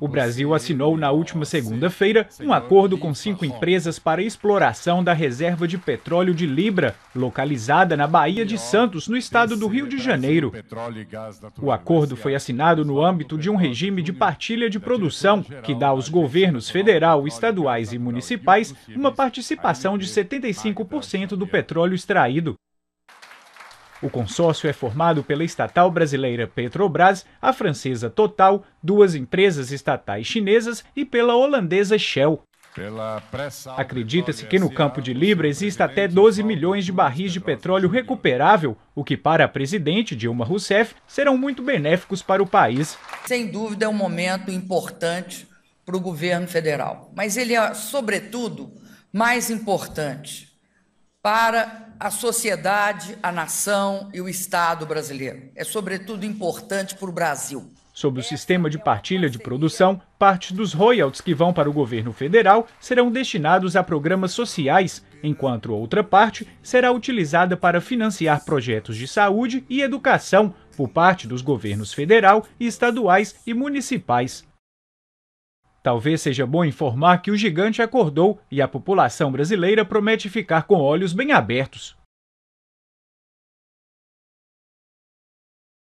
O Brasil assinou na última segunda-feira um acordo com cinco empresas para exploração da reserva de petróleo de Libra, localizada na Bahia de Santos, no estado do Rio de Janeiro. O acordo foi assinado no âmbito de um regime de partilha de produção, que dá aos governos federal, estaduais e municipais uma participação de 75% do petróleo extraído. O consórcio é formado pela estatal brasileira Petrobras, a francesa Total, duas empresas estatais chinesas e pela holandesa Shell. Acredita-se que no campo de Libra exista até 12 milhões de barris de petróleo recuperável, o que, para a presidente Dilma Rousseff, serão muito benéficos para o país. Sem dúvida, é um momento importante para o governo federal, mas ele é, sobretudo, mais importante para a sociedade, a nação e o Estado brasileiro. É, sobretudo, importante para o Brasil. Sob o sistema de partilha de produção, parte dos royalties que vão para o governo federal serão destinados a programas sociais, enquanto outra parte será utilizada para financiar projetos de saúde e educação por parte dos governos federal, estaduais e municipais. Talvez seja bom informar que o gigante acordou e a população brasileira promete ficar com olhos bem abertos.